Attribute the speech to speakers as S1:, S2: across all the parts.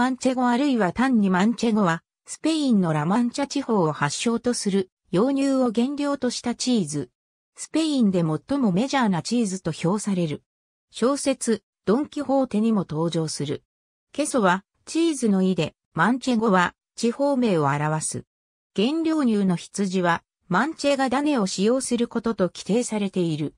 S1: マンチェ語あるいは単にマンチェ語は、スペインのラマンチャ地方を発祥とする、洋乳を原料としたチーズ。スペインで最もメジャーなチーズと評される。小説、ドン・キホーテにも登場する。ケソは、チーズの意で、マンチェ語は、地方名を表す。原料乳の羊は、マンチェが種を使用することと規定されている。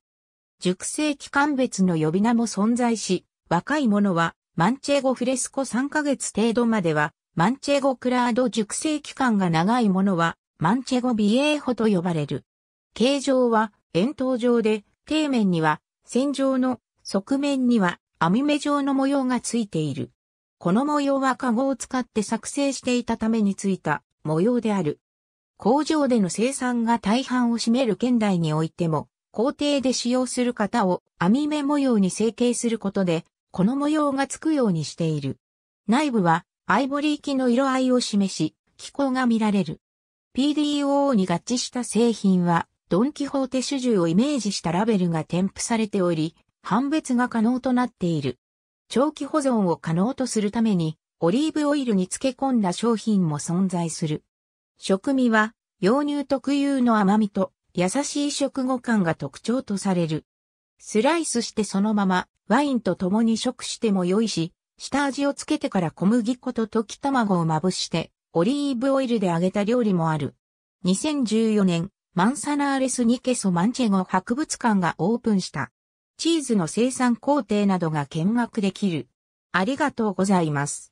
S1: 熟成期間別の呼び名も存在し、若い者はマンチェゴフレスコ3ヶ月程度までは、マンチェゴクラード熟成期間が長いものは、マンチェゴビエーホと呼ばれる。形状は円筒状で、底面には線状の側面には網目状の模様がついている。この模様はカゴを使って作成していたためについた模様である。工場での生産が大半を占める県内においても、工程で使用する型を網目模様に成形することで、この模様がつくようにしている。内部はアイボリー機の色合いを示し、気候が見られる。PDO に合致した製品は、ドンキホーテ主従をイメージしたラベルが添付されており、判別が可能となっている。長期保存を可能とするために、オリーブオイルに漬け込んだ商品も存在する。食味は、洋乳特有の甘みと優しい食後感が特徴とされる。スライスしてそのままワインと共に食しても良いし、下味をつけてから小麦粉と溶き卵をまぶして、オリーブオイルで揚げた料理もある。2014年、マンサナーレスニケソマンチェゴ博物館がオープンした。チーズの生産工程などが見学できる。ありがとうございます。